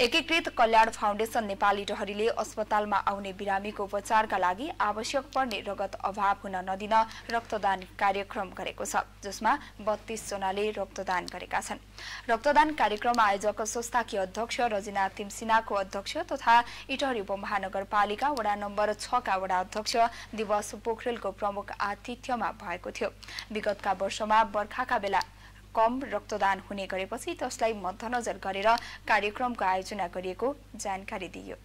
एकीकृत कल्याण फाउन्डेसन नेपाली डहरीले अस्पतालमा आउने बिरामीको उपचारका लागि आवश्यक पर्ने रगत अभाव हुन नदिन रक्तदान कार्यक्रम गरेको छ जसमा बत्तीस जनाले रक्तदान गरेका छन् रक्तदान कार्यक्रम आयोजक संस्थाकी अध्यक्ष रजिना तिमसिनाको अध्यक्ष तथा इटहरी उपमहानगरपालिका वडा नम्बर छका वडा अध्यक्ष दिवस पोखरेलको प्रमुख आतिथ्यमा भएको थियो विगतका वर्षमा बर्खाका बेला कम रक्तदान हुने गरेपछि त्यसलाई मध्यनजर गरेर कार्यक्रमको आयोजना गरिएको जानकारी दियो